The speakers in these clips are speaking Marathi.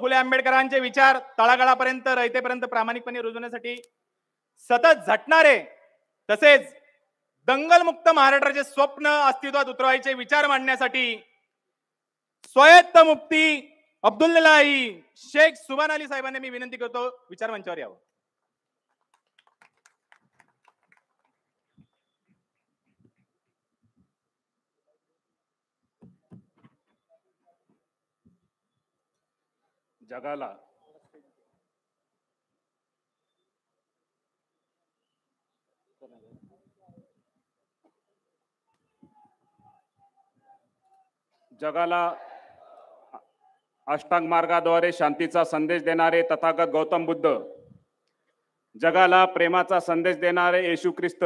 फुले आंबेडकरांचे विचार तळागाळापर्यंत रयतेपर्यंत प्रामाणिकपणे रुजवण्यासाठी सतत झटणारे तसेच दंगलमुक्त महाराष्ट्राचे स्वप्न अस्तित्वात उतरवायचे विचार मांडण्यासाठी स्वायत्त मुक्ती अब्दुल शेख सुबान अली साहेबांना मी विनंती करतो विचार मंचावर यावं जगाला जगाला अष्टांग मार्गाद्वारे शांतीचा संदेश देणारे तथागत गौतम बुद्ध जगाला प्रेमाचा संदेश देणारे येशू ख्रिस्त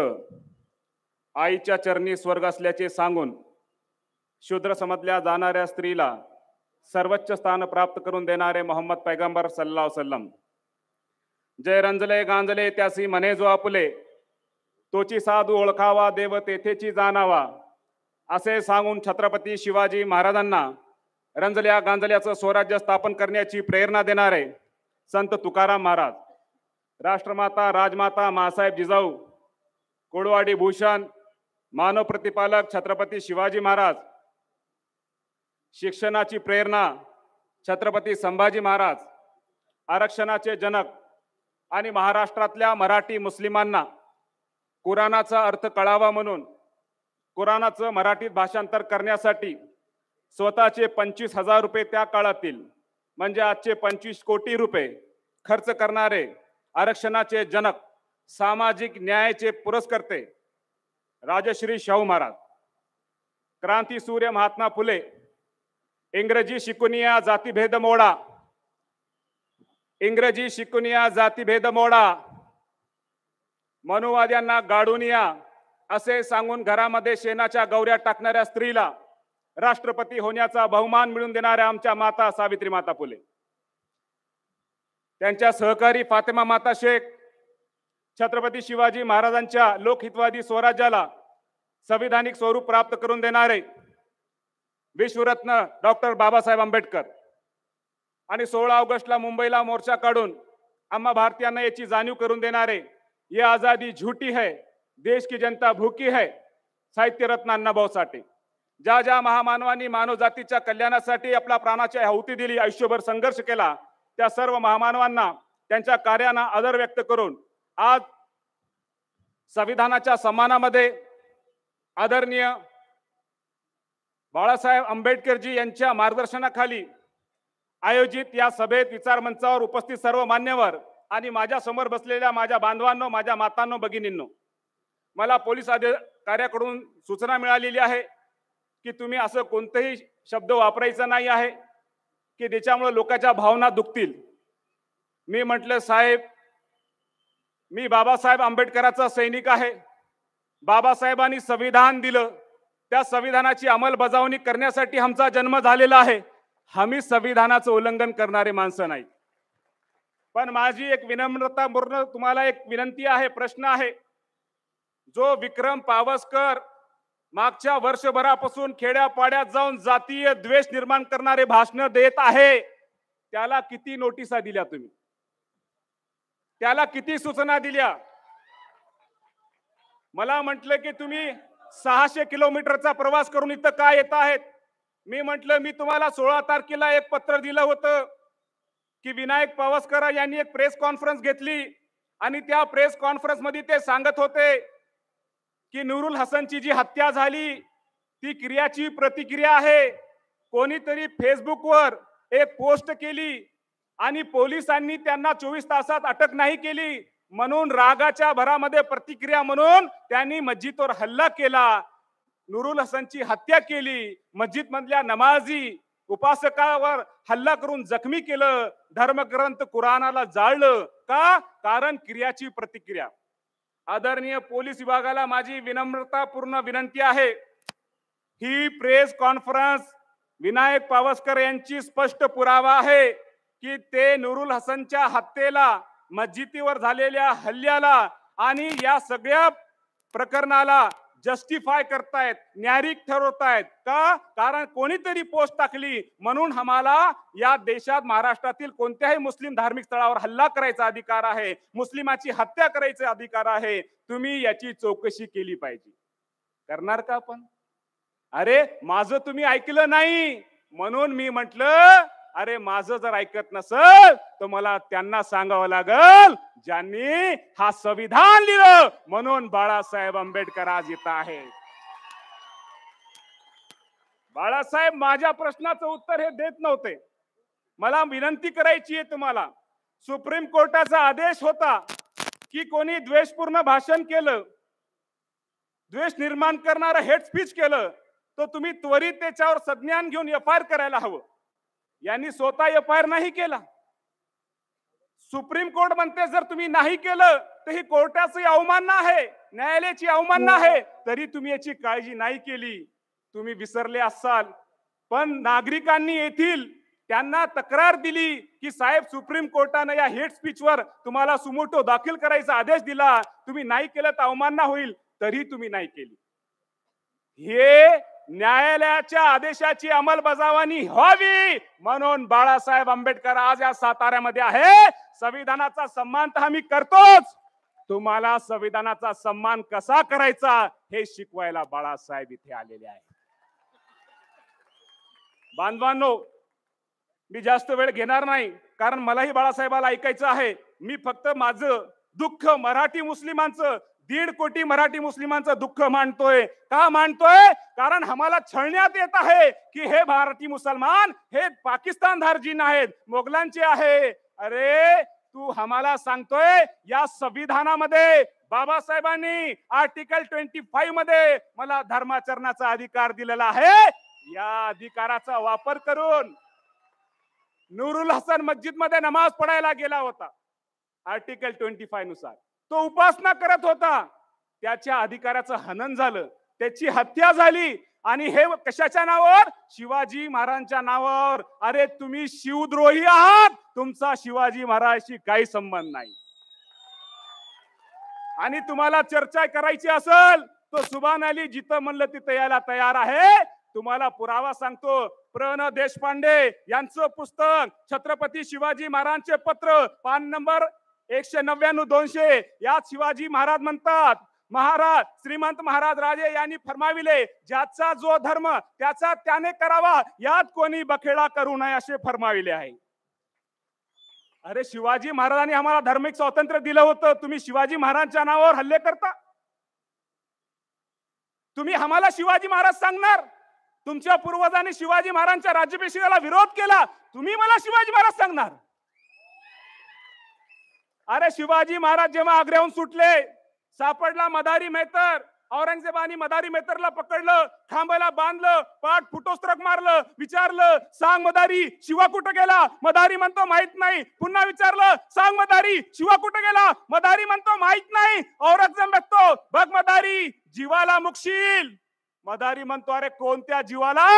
आईच्या चरणी स्वर्ग असल्याचे सांगून शूद्र समजल्या जाणाऱ्या स्त्रीला सर्वोच्च स्थान प्राप्त करून देणारे मोहम्मद पैगंबर सल्ला सल्लम जय रंजले गांजले त्यासी मने जो आपले तोची साधू ओळखावा देव तेथेची जाणावा असे सांगून छत्रपती शिवाजी महाराजांना रंजल्या गांजल्याचं स्वराज्य स्थापन करण्याची प्रेरणा देणारे संत तुकाराम महाराज राष्ट्रमाता राजमाता महासाहेब जिजाऊ कोडवाडी भूषण मानव प्रतिपालक छत्रपती शिवाजी महाराज शिक्षणाची प्रेरणा छत्रपती संभाजी महाराज आरक्षणाचे जनक आणि महाराष्ट्रातल्या मराठी मुस्लिमांना कुराणाचा अर्थ कळावा म्हणून कुराणाचं मराठीत भाषांतर करण्यासाठी स्वतःचे पंचवीस हजार रुपये त्या काळातील म्हणजे आजचे पंचवीस कोटी रुपये खर्च करणारे आरक्षणाचे जनक सामाजिक न्यायाचे पुरस्कर्ते राजश्री शाहू महाराज क्रांती सूर्य महात्मा फुले इंग्रजी शिकुनिया या जातीभेद मोडा इंग्रजी शिकुनिया या जातीभेद मोडा मनुवाद्यांना गाडून या असे सांगून घरामध्ये शेणाच्या गौऱ्या टाकणाऱ्या स्त्रीला राष्ट्रपती होण्याचा बहुमान मिळून देणाऱ्या आमच्या माता सावित्री माता फुले त्यांच्या सहकारी फातिमा माता शेख छत्रपती शिवाजी महाराजांच्या लोकहितवादी स्वराज्याला संविधानिक स्वरूप प्राप्त करून देणारे विश्वरत्न डॉक्टर बाबासाहेब आंबेडकर आणि सोळा ऑगस्टला मुंबईला मोर्चा काढून आम्हा भारतीयांना याची जाणीव करून देणारे ये आजादी झुटी है देश की जनता भूकी है साहित्यरत्न अण्णाभाऊ साठे ज्या ज्या महामानवांनी मानवजातीच्या कल्याणासाठी आपल्या प्राणाची आहुती दिली आयुष्यभर संघर्ष केला त्या सर्व महामानवांना त्यांच्या कार्यांना आदर व्यक्त करून आज संविधानाच्या सन्मानामध्ये आदरणीय बाळासाहेब आंबेडकरजी यांच्या मार्गदर्शनाखाली आयोजित या सभेत विचारमंचावर उपस्थित सर्व मान्यवर आणि माझ्या समोर बसलेल्या माझ्या बांधवांनो माझ्या मातांनो भगिनींनो मला पोलीस अधिकाऱ्याकडून सूचना मिळालेली आहे की तुम्ही असं कोणतंही शब्द वापरायचा नाही आहे की ज्याच्यामुळे लोकांच्या भावना दुखतील मी म्हटलं साहेब मी बाबासाहेब आंबेडकराचा सैनिक आहे बाबासाहेबांनी संविधान दिलं त्या संविधानाची अंमलबजावणी करण्यासाठी आमचा जन्म झालेला आहे आम्ही संविधानाचं उल्लंघन करणारे माणसं नाही पण माझी एक विनम्रतापूर्ण तुम्हाला एक विनंती आहे प्रश्न आहे जो विक्रम पावसकर मागच्या वर्षभरापासून खेड्यापाड्यात जाऊन जातीय द्वेष निर्माण करणारे भाषण देत आहे त्याला किती नोटिसा दिल्या तुम्ही त्याला किती सूचना दिल्या मला म्हटलं की तुम्ही सहाशे किलोमीटरचा प्रवास करून इथं काय येत आहेत मी म्हटलं मी तुम्हाला सोळा तारखेला एक पत्र दिलं होतं की विनायक पावसकर यांनी एक प्रेस कॉन्फरन्स घेतली आणि त्या प्रेस कॉन्फरन्स मध्ये ते सांगत होते की नुरुल हसनची जी हत्या झाली ती क्रियाची प्रतिक्रिया आहे कोणीतरी फेसबुकवर एक पोस्ट केली आणि पोलिसांनी त्यांना चोवीस तासात अटक नाही केली म्हणून रागाच्या भरामध्ये प्रतिक्रिया म्हणून त्यांनी मस्जिदवर हल्ला केला नुरुल हसनची हत्या केली मस्जिद मधल्या नमाजी उपासकावर हल्ला करून जखमी केलं धर्मग्रंथ कुराणाला जाळलं का कारण क्रियाची प्रतिक्रिया आदरणीय पोलीस विभागाला माझी विनम्रतापूर्ण विनंती आहे ही प्रेस कॉन्फरन्स विनायक पावसकर यांची स्पष्ट पुरावा आहे की ते नुरुल हसनच्या हत्येला मस्जिदीवर झालेल्या हल्ल्याला आणि या सगळ्या प्रकरणाला जस्टिफाय करतायत न्यारिक ठरवतायत का कारण कोणीतरी पोस्ट टाकली म्हणून आम्हाला या देशात महाराष्ट्रातील कोणत्याही मुस्लिम धार्मिक स्थळावर हल्ला करायचा अधिकार आहे मुस्लिमाची हत्या करायचा अधिकार आहे तुम्ही याची चौकशी केली पाहिजे करणार का आपण अरे माझं तुम्ही ऐकलं नाही म्हणून मी म्हटलं अरे माझं जर ऐकत नसल तर मला त्यांना सांगावं लागल ज्यांनी हा संविधान लिहिलं म्हणून बाळासाहेब आंबेडकर आज येत आहे बाळासाहेब माझ्या प्रश्नाचं उत्तर हे देत नव्हते मला विनंती करायची आहे तुम्हाला सुप्रीम कोर्टाचा आदेश होता की कोणी द्वेषपूर्ण भाषण केलं द्वेष निर्माण करणारं हेड स्पीच केलं तर तुम्ही त्वरित त्याच्यावर संज्ञान घेऊन एफ आय आर करायला हवं यांनी स्वतः एफ आय आर नाही केला सुप्रीम कोर्ट म्हणते जर तुम्ही नाही केलं तर ही कोर्टाची अवमान आहे न्यायालयाची अवमान हो. आहे तरी तुम्ही याची काळजी नाही केली तुम्ही विसरले असाल पण नागरिकांनी येथील त्यांना तक्रार दिली की साहेब सुप्रीम कोर्टानं या हेट स्पीचवर तुम्हाला सुमोटो दाखल करायचा आदेश दिला तुम्ही नाही केलं तर अवमानना होईल तरी तुम्ही नाही केली हे न्यायालयाच्या आदेशाची अंमलबजावणी व्हावी म्हणून बाळासाहेब आंबेडकर आज या साताऱ्यामध्ये आहे संविधानाचा सन्मान तर आम्ही करतोच तुम्हाला संविधानाचा सन्मान कसा करायचा हे शिकवायला बाळासाहेब इथे आलेले आहे बांधवांनो मी जास्त वेळ घेणार नाही कारण मलाही बाळासाहेबाला ऐकायचं आहे मी फक्त माझं दुःख मराठी मुस्लिमांचं दीड कोटी मराठी मुस्लिमांचं दुःख मांडतोय का मांडतोय कारण आम्हाला छळण्यात येत आहे की हे भारतीय मुसलमान हे पाकिस्तान धारजीन आहेत मोगलांचे आहे अरे तू आम्हाला सांगतोय या संविधानामध्ये बाबासाहेबांनी आर्टिकल ट्वेंटी फाईव्ह मध्ये मला धर्माचरणाचा अधिकार दिलेला आहे या अधिकाराचा वापर करून नूरुल हसन मस्जिद मध्ये नमाज पडायला गेला होता आर्टिकल ट्वेंटी फाईव्ह नुसार तो उपासना करत होता त्याच्या अधिकाराचं हनन झालं त्याची हत्या झाली आणि हे कशाच्या नावावर शिवाजी महाराजांच्या नावावर अरे तुम्ही शिवद्रोही आहात तुमचा शिवाजी महाराजाशी काही संबंध नाही आणि तुम्हाला चर्चा करायची असेल तो सुभान अली जिथं म्हणलं तिथं यायला तयार आहे तुम्हाला पुरावा सांगतो प्रण देशपांडे यांचं पुस्तक छत्रपती शिवाजी महाराजांचे पत्र पान नंबर एकशे नव्याण्णव दोनशे यात शिवाजी महाराज म्हणतात महाराज श्रीमंत महाराज राजे यांनी फरमाविले ज्याचा जो धर्म त्याचा त्याने करावा यात कोणी बखेडा करू नये असे फरमाविले आहे अरे शिवाजी महाराजांनी आम्हाला धार्मिक स्वातंत्र्य दिलं होतं तुम्ही शिवाजी महाराजांच्या नावावर हल्ले करता तुम्ही आम्हाला शिवाजी महाराज सांगणार तुमच्या पूर्वजांनी शिवाजी महाराजांच्या राज्याभिषेकाला विरोध केला तुम्ही मला शिवाजी महाराज सांगणार अरे शिवाजी महाराज जेव्हा आग्र्याहून सुटले सापडला मदारी मेहतर औरंगजेबानी मदारी मेहतरला पकडलं खांबायला बांधलं पाठ फुटोस्त्रक मारलं विचारलं सांग मदारी शिवा कुठं गेला मदारी म्हणतो माहित नाही पुन्हा विचारलं सांग मदारी शिवा कुठं गेला मदारी म्हणतो माहित नाही औरंगजेब बघतो बघ मदारी जीवाला मुकशील मदारी म्हणतो अरे कोणत्या जीवाला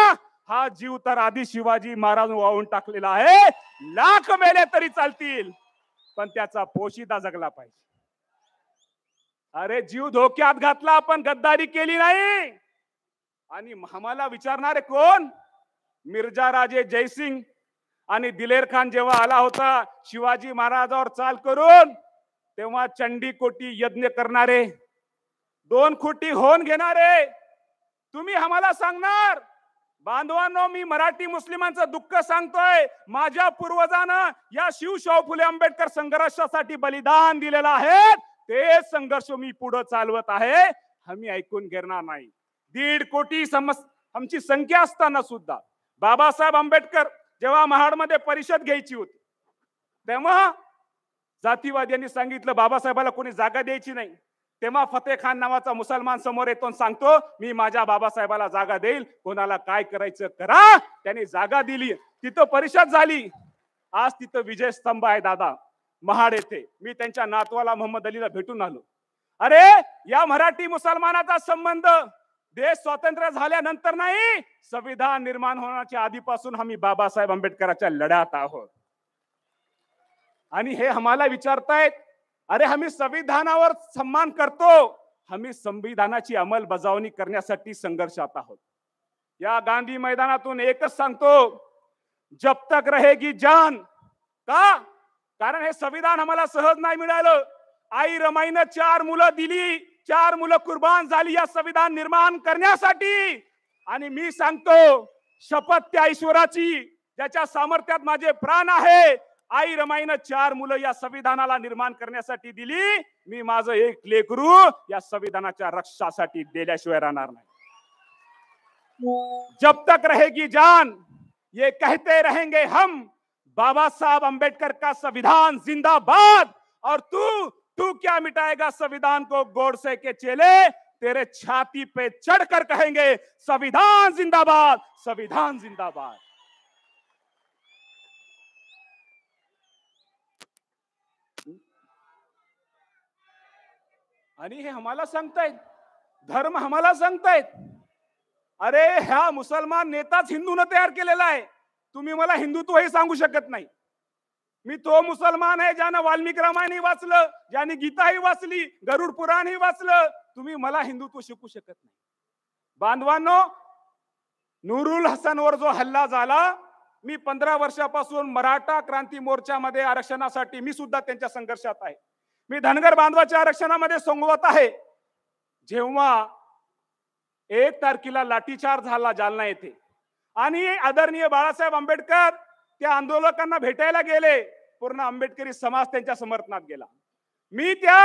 हा जीव तर आधी शिवाजी महाराज वाहून टाकलेला आहे लाख मेले तरी चालतील पण त्याचा पोशिदा जगला पाहिजे अरे जीव धोक्यात घातला आपण गद्दारी केली नाही आणि आम्हाला विचारणारे कोण मिर्जा राजे जयसिंग आणि दिलेर खान जेव्हा आला होता शिवाजी महाराजावर चाल करून तेव्हा चंडी कोटी यज्ञ करणारे दोन खोटी होऊन घेणारे तुम्ही आम्हाला सांगणार बांधवांनो मी मराठी मुस्लिमांचं दुःख सांगतोय माझ्या पूर्वजानं या शिवशाहू फुले आंबेडकर संघर्षासाठी बलिदान दिलेलं आहे ते संघर्ष मी पुढे चालवत आहे आम्ही ऐकून घेणार नाही दीड कोटी समस आमची संख्या असताना सुद्धा बाबासाहेब आंबेडकर जेव्हा महाडमध्ये परिषद घ्यायची होती तेव्हा जातीवाद्यांनी सांगितलं बाबासाहेबाला कोणी जागा द्यायची नाही तेव्हा फतेह खान नावाचा मुसलमान समोर येतो सांगतो मी माझ्या बाबासाहेबाला जागा देईल कोणाला काय करायचं करा त्याने जागा दिली तिथं परिषद झाली आज तिथं विजय स्तंभ आहे दादा महाड येथे मी त्यांच्या नातवाला मोहम्मद अलीला भेटून आलो अरे या मराठी मुसलमानाचा संबंध देश स्वातंत्र्य झाल्यानंतर नाही संविधान निर्माण होण्याच्या आधीपासून आम्ही बाबासाहेब आंबेडकरांच्या लढ्यात आहोत आणि हे आम्हाला विचारतायत अरे आम्ही संविधानावर सन्मान करतो आम्ही संविधानाची अंमलबजावणी करण्यासाठी संघर्षात आहोत या गांधी मैदानातून एकच सांगतो जब तक रहेगी जान का कारण हे संविधान आम्हाला सहज नाही मिळालं आई रमाईनं चार मुलं दिली चार मुलं कुर्बान झाली या संविधान निर्माण करण्यासाठी आणि मी सांगतो शपथ त्या ईश्वराची ज्याच्या सामर्थ्यात माझे प्राण आहे आई रमाईनं चार मुल या संविधानाला निर्माण करण्यासाठी दिली मी एक लेकरू या संविधानाच्या रक्षासाठी दिल्याशिवाय राहणार नाही जब तक रहेगी जान ये कहते रहेंगे हम बाबा साहब अंबेडकर का संविधान जिंदाबाद और तू तू क्या मिटाएगा संविधान को गोडसे के चेले तेरे छाती पे चढ़कर कहेंगे संविधान जिंदाबाद संविधान जिंदाबाद आणि हे आम्हाला सांगतायत धर्म आम्हाला सांगतायत अरे ह्या मुसलमान नेताच हिंदून तयार केलेला आहे तुम्ही मला हिंदुत्व सांगू शकत नाही मी तो मुसलमान आहे ज्यानं वाल्मिक रामायणही वाचलं ज्याने गीताही वाचली गरुड पुराणही वाचलं तुम्ही मला हिंदुत्व शिकू शकत नाही बांधवांनो नुरुल वर जो हल्ला झाला मी पंधरा वर्षापासून मराठा क्रांती मोर्चामध्ये आरक्षणासाठी मी सुद्धा त्यांच्या संघर्षात आहे मी धनगर बांधवाच्या आरक्षणामध्ये सोंगवत आहे जेव्हा एक तारखेला लाठीचार झाला जालना येथे आणि आदरणीय बाळासाहेब आंबेडकर त्या आंदोलकांना भेटायला गेले पूर्ण आंबेडकरी समाज त्यांच्या समर्थनात गेला मी त्या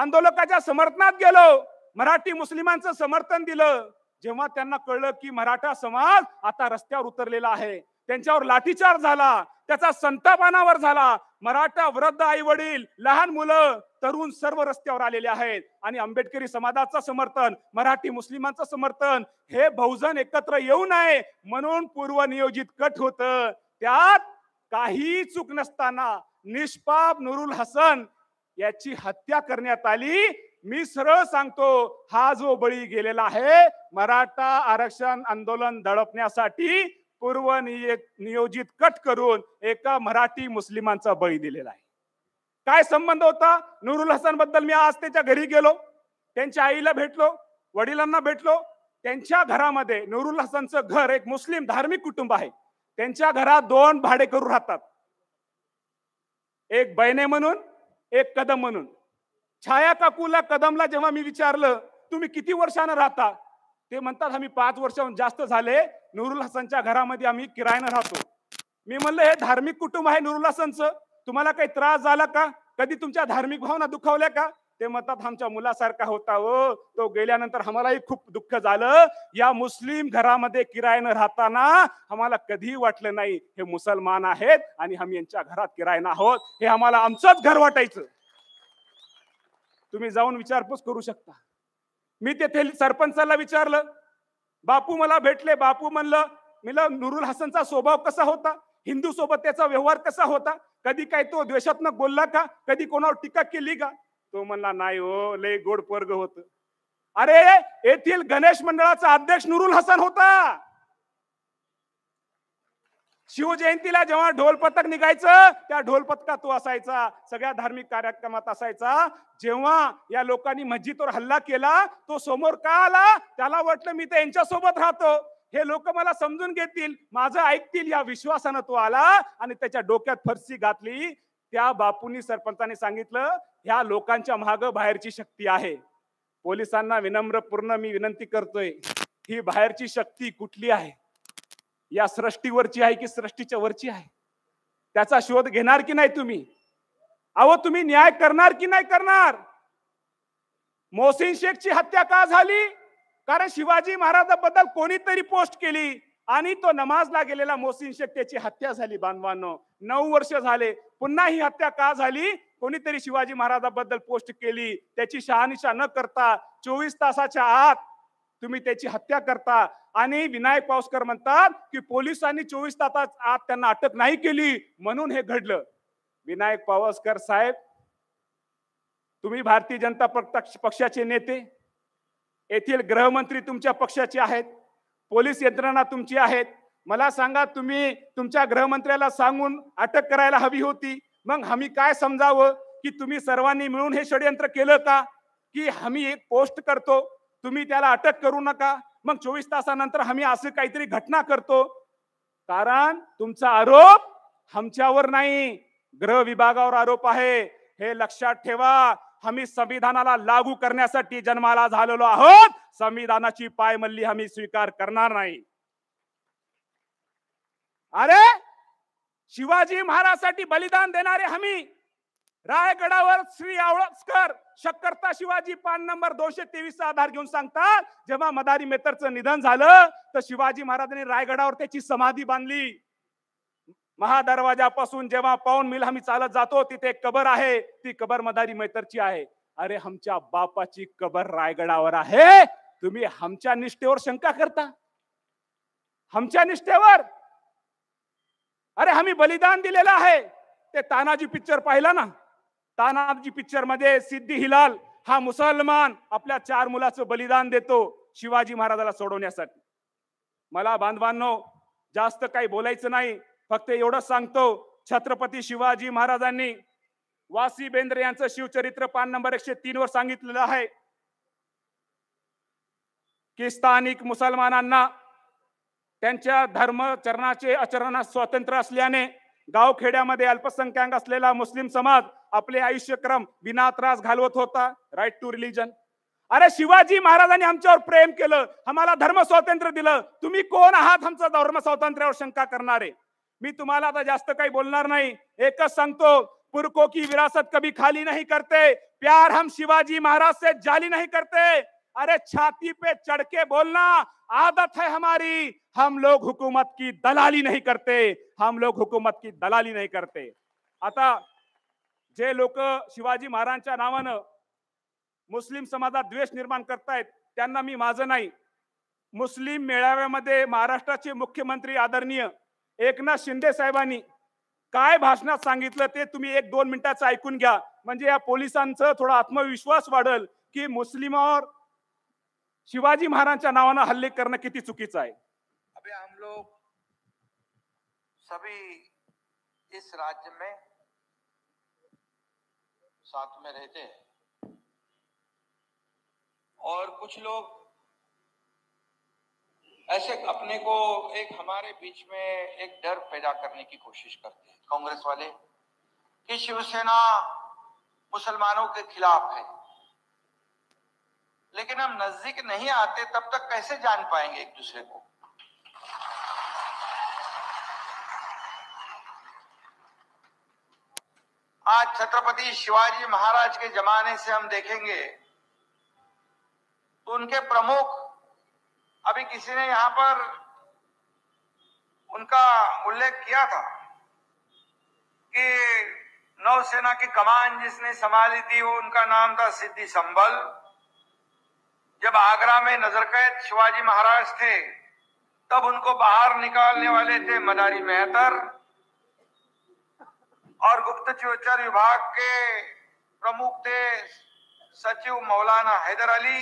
आंदोलकाच्या समर्थनात गेलो मराठी मुस्लिमांचं समर्थन दिलं जेव्हा त्यांना कळलं की मराठा समाज आता रस्त्यावर उतरलेला आहे त्यांच्यावर लाठीचार झाला त्याचा संतापानावर झाला मराठा वृद्ध आई वडील लहान मुलं तरुण सर्व रस्त्यावर आलेले आहेत आणि आंबेडकरी समाजाचं समर्थन मराठी मुस्लिमांचं समर्थन हे बहुजन एकत्र येऊ नये म्हणून पूर्वनियोजित कट होत त्यात काही चूक नसताना निष्पाप नुरुल हसन याची हत्या करण्यात आली मी सरळ सांगतो हा जो बळी गेलेला आहे मराठा आरक्षण आंदोलन दडपण्यासाठी पूर्व नियोजित कट करून एका मराठी मुस्लिमांचा बळी दिलेला आहे काय संबंध होता नुरुल हसन बद्दल मी आज त्याच्या घरी गेलो त्यांच्या आईला भेटलो वडिलांना भेटलो त्यांच्या घरामध्ये नुरुल हसनचं घर एक मुस्लिम धार्मिक कुटुंब आहे त्यांच्या घरात दोन भाडे करू राहतात एक बहिणे म्हणून एक कदम म्हणून छाया काकूला कदमला जेव्हा मी विचारलं तुम्ही किती वर्षानं राहता ते म्हणतात आम्ही पाच वर्षाहून जास्त झाले नुरुल हसनच्या घरामध्ये आम्ही किरायनं राहतो मी म्हणलं हे धार्मिक कुटुंब आहे नुरुल हसनचं तुम्हाला काही त्रास झाला का कधी तुमच्या धार्मिक भावना दुखावल्या का ते म्हणतात आमच्या मुलासारखा होता हो तो गेल्यानंतर आम्हालाही खूप दुःख झालं या मुस्लिम घरामध्ये किरायनं राहताना आम्हाला कधी वाटलं नाही हे मुसलमान आहेत आणि आम्ही यांच्या घरात किरायनं आहोत हे आम्हाला आमचंच घर वाटायचं तुम्ही जाऊन विचारपूस करू शकता मी तेथे सरपंचाला विचारलं बापू मला भेटले बापू म्हणलं मिला नुरुल हसनचा स्वभाव कसा होता हिंदू सोबत त्याचा व्यवहार कसा होता कधी काय तो द्वेषात्मक बोलला का कधी कोणावर टीका केली का तो म्हणला नाही हो लय गोड पर्ग होत अरे येथील गणेश मंडळाचा अध्यक्ष नुरुल हसन होता शिवजयंतीला जेव्हा ढोल पथक निघायचं त्या ढोल पथकात तो असायचा सगळ्या धार्मिक कार्यक्रमात असायचा जेव्हा या लोकांनी मस्जिदवर हल्ला केला तो समोर का आला त्याला वाटलं मी तर यांच्या सोबत राहतो हे लोक मला समजून घेतील माझं ऐकतील या विश्वासानं तो आला आणि त्याच्या डोक्यात फरशी घातली त्या बापूंनी सरपंचाने सांगितलं ह्या लोकांच्या माग बाहेरची शक्ती आहे पोलिसांना विनम्रपूर्ण मी विनंती करतोय ही बाहेरची शक्ती कुठली आहे या सृष्टीवरची आहे की सृष्टीच्या वरची आहे त्याचा शोध घेणार की नाही तुम्ही अहो तुम्ही न्याय करणार की नाही करणार मोहसिन शेखची हत्या का झाली कारण शिवाजी महाराजाबद्दल कोणीतरी पोस्ट केली आणि तो नमाजला गेलेला मोहसिन शेख त्याची हत्या झाली बांधवांनो नऊ वर्ष झाले पुन्हा ही हत्या का झाली कोणीतरी शिवाजी महाराजाबद्दल पोस्ट केली त्याची शहानिशा न करता चोवीस तासाच्या आत तुम्ही त्याची हत्या करता आणि विनायक पावसकर म्हणतात की पोलिसांनी चोवीस तासात आत त्यांना अटक नाही केली म्हणून हे घडलं विनायक पावसकर साहेब तुम्ही भारतीय जनता पक्षाचे नेते येथील गृहमंत्री तुमच्या पक्षाचे आहेत पोलीस यंत्रणा तुमची आहेत मला सांगा तुम्ही तुमच्या गृहमंत्र्याला सांगून अटक करायला हवी होती मग आम्ही काय समजावं की तुम्ही सर्वांनी मिळून हे षडयंत्र केलं का की आम्ही एक पोस्ट करतो तुम्ही त्याला अटक करू नका मग चोवीस तासानंतर आम्ही असं काहीतरी घटना करतो कारण तुमचा आरोप आमच्यावर नाही ग्रह विभागावर आरोप आहे हे लक्षात ठेवा आम्ही संविधानाला लागू करण्यासाठी जन्माला झालेलो आहोत संविधानाची पायमल्ली आम्ही स्वीकार करणार नाही अरे शिवाजी महाराजसाठी बलिदान देणारे हमी रायगडावर श्री आवळसकर शक्करता शिवाजी पान नंबर दोनशे चा आधार घेऊन सांगतात जेव्हा मदारी मेतरचं निधन झालं तर शिवाजी महाराजांनी रायगडावर त्याची समाधी बांधली महादरवाजापासून जेव्हा पाऊन मिल आम्ही चालत जातो तिथे कबर आहे ती कबर मदारी मेतरची आहे अरे आमच्या बापाची कबर रायगडावर आहे तुम्ही आमच्या निष्ठेवर शंका करता आमच्या निष्ठेवर अरे आम्ही बलिदान दिलेलं आहे ते तानाजी पिक्चर पाहिला ना तानाजी पिक्चर मध्ये सिद्धी हिलाल हा मुसलमान आपल्या चार मुलाचं बलिदान देतो शिवाजी महाराजाला सोडवण्यासाठी मला बांधवांनो जास्त काही बोलायचं नाही फक्त एवढंच सांगतो छत्रपती शिवाजी महाराजांनी वासी बेंद्रे यांचं शिवचरित्र पान नंबर एकशे तीन वर सांगितलेलं आहे की स्थानिक मुसलमानांना त्यांच्या धर्मचरणाचे आचरणात स्वातंत्र्य असल्याने गावखेड्यामध्ये अल्पसंख्याक असलेला मुस्लिम समाज आपले आयुष्यक्रम विना त्रास घालवत होता राईट टू रिलीजन अरे शिवाजी महाराजांनी आमच्यावर प्रेम केलं आम्हाला धर्म स्वातंत्र्य दिलं तुम्ही कोण आहात आमचं धर्म स्वातंत्र्यावर शंका करणारे मी तुम्हाला आता जास्त काही बोलणार नाही एकच सांगतो पुरको की विरासत कभी खाली नाही करते प्यार हम शिवाजी महाराज से जाली नाही करते अरे छाती पे चढ़ के बोलना आदत है हमारी हम लोग हुकूमत की दलाली नहीं करते हम लोग हुकूमत की दलाली नहीं करते आता जे लोक शिवाजी महाराजांच्या नावानं मुस्लिम समाजात द्वेष निर्माण करतायत त्यांना मी माझं नाही मुस्लिम मेळाव्यामध्ये महाराष्ट्राचे मुख्यमंत्री आदरणीय एकनाथ शिंदे साहेबांनी काय भाषणात सांगितलं ते तुम्ही एक दोन मिनिटाचं ऐकून घ्या म्हणजे या पोलिसांचं थोडा आत्मविश्वास वाढल की मुस्लिमावर शिवाजी महाराजांच्या नावानं हल्ले करणं किती चुकीचं आहे अभि हम लोग सभी इस राज्य में साथ में रहते हैं और कुछ लोग ऐसे अपने को एक हमारे बीच में एक डर पैदा करने की कोशिश करते हैं कांग्रेस वाले कि शिवसेना मुसलमानों के खिलाफ है लेकिन हम नजदीक नहीं आते तब तक कैसे जान पाएंगे एक दूसरे को आज छत्रपति शिवाजी महाराज के जमाने से हम देखेंगे तो उनके प्रमुख अभी किसी ने यहां पर उनका उल्लेख किया था कि नौसेना की कमान जिसने संभाली थी वो उनका नाम था सिद्धि संबल जब आगरा में नजरकैद शिवाजी महाराज थे तब उनको बाहर निकालने वाले थे मदारी मेहतर और गुप्तचर विभाग के प्रमुख थे सचिव मौलाना हैदर अली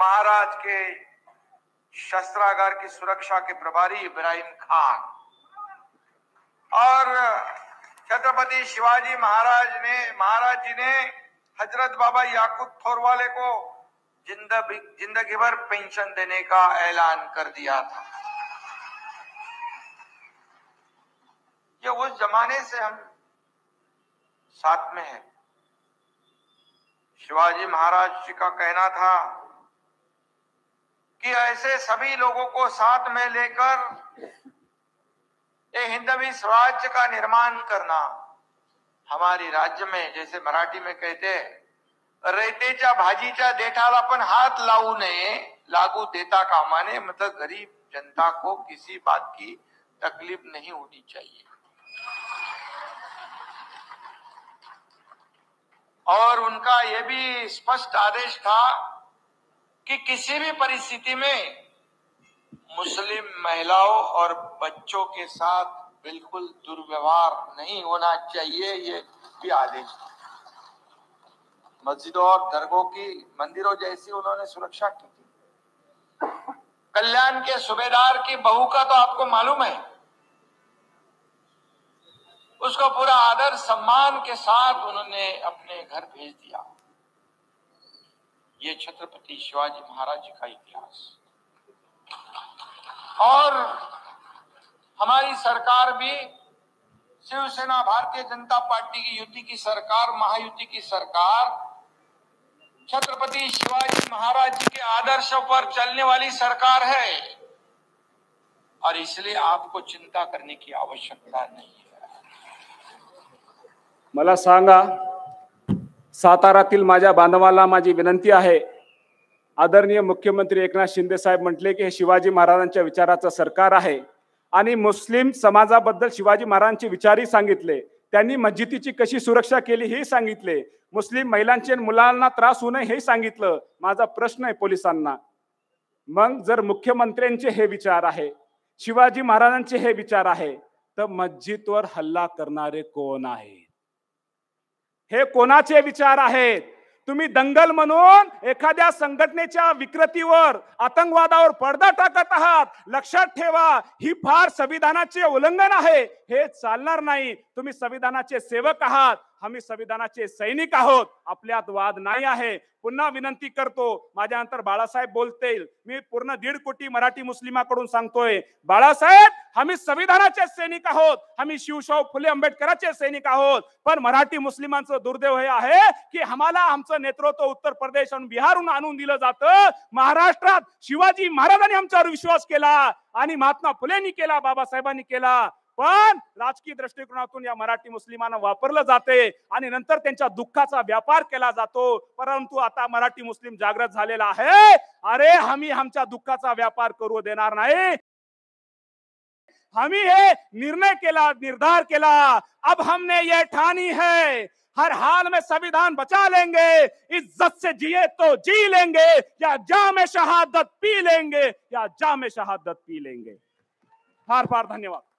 महाराज के शस्त्रागार की सुरक्षा के प्रभारी इब्राहिम खान और छत्रपति शिवाजी महाराज ने महाराज जी ने हजरत बाबा याकूब थोरवाले को जिंदगी भर पेंशन देने का ऐलान कर दिया था ये उस जमाने से हम साथ में है शिवाजी महाराज जी का कहना था कि ऐसे सभी लोगों को साथ में लेकर ये हिंदवी स्वराज्य का निर्माण करना हमारी राज्य में जैसे मराठी में कहते रयतेच्या भाजीच्या देठाला पण हाथ लाऊ नये लागू देता का माने मतलब गरीब जनता को किसी बात की तकलीफ नहीं होनी चाहिए और उनका यह भी स्पष्ट आदेश था कि किसी भी परिस्थिति में मुस्लिम महिलाओं और बच्चों के साथ बिल्कुल दुर्व्यवहार नहीं होना चाहिए ये भी आदेश था मस्जिदों और दरगों की मंदिरों जैसी उन्होंने सुरक्षा की थी कल्याण के सूबेदार की बहू का तो आपको मालूम है उसको पूरा आदर सम्मान के साथ उन्होंने अपने घर भेज दिया ये छत्रपति शिवाजी महाराज जी का इतिहास और हमारी सरकार भी शिवसेना भारतीय जनता पार्टी की युति की सरकार महायुति की सरकार छत्रपति शिवाजी महाराज जी के आदर्शों पर चलने वाली सरकार है और इसलिए आपको चिंता करने की आवश्यकता नहीं है मला सांगा सातारातील माझ्या बांधवाला माझी विनंती आहे आदरणीय मुख्यमंत्री एकनाथ शिंदे साहेब म्हटले की हे शिवाजी महाराजांच्या विचाराचं सरकार आहे आणि मुस्लिम समाजाबद्दल शिवाजी महाराजांचे विचारही सांगितले त्यांनी मस्जिदीची कशी सुरक्षा केली हे सांगितले मुस्लिम महिलांचे मुलांना त्रास होऊ नये हे सांगितलं माझा प्रश्न आहे पोलिसांना मग जर मुख्यमंत्र्यांचे हे विचार आहे शिवाजी महाराजांचे हे विचार आहे तर मस्जिदवर हल्ला करणारे कोण आहेत हे कोणाचे विचार आहेत तुम्ही दंगल म्हणून एखाद्या संघटनेच्या विकृतीवर आतंकवादावर पडदा टाकत आहात लक्षात ठेवा ही फार संविधानाचे उल्लंघन आहे हे चालणार नाही तुम्ही संविधानाचे सेवक आहात आम्ही संविधानाचे सैनिक आहोत आपल्यात वाद नाही आहे पुन्हा विनंती करतो माझ्यानंतर बाळासाहेब बोलते मी पूर्ण दीड कोटी मराठी मुस्लिमाकडून सांगतोय बाळासाहेब आम्ही संविधानाचे सैनिक आहोत आम्ही शिवशाहू फुले आंबेडकरांचे सैनिक आहोत पण मराठी मुस्लिमांचं दुर्दैव हे आहे की आम्हाला आमचं नेतृत्व उत्तर प्रदेश आणि बिहारहून आणून दिलं जातं महाराष्ट्रात शिवाजी महाराजांनी आमच्यावर विश्वास केला आणि महात्मा फुलेंनी केला बाबासाहेबांनी केला राजकीय दृष्टिकोनातून या मराठी मुस्लिमांना वापरलं जाते आणि नंतर त्यांच्या दुःखाचा व्यापार केला जातो परंतु आता मराठी मुस्लिम जागृत झालेला आहे अरे आम्ही आमच्या दुःखाचा व्यापार करू देणार नाही हमी हे निर्णय केला निर्धार केला अब हमने ये ठानी है हर हाल में संविधान बचा लेंगे इज्जत से जिए तो जी लेंगे या जा में शहादत पी लेंगे या जा में शहादत पी लेंगे फार फार धन्यवाद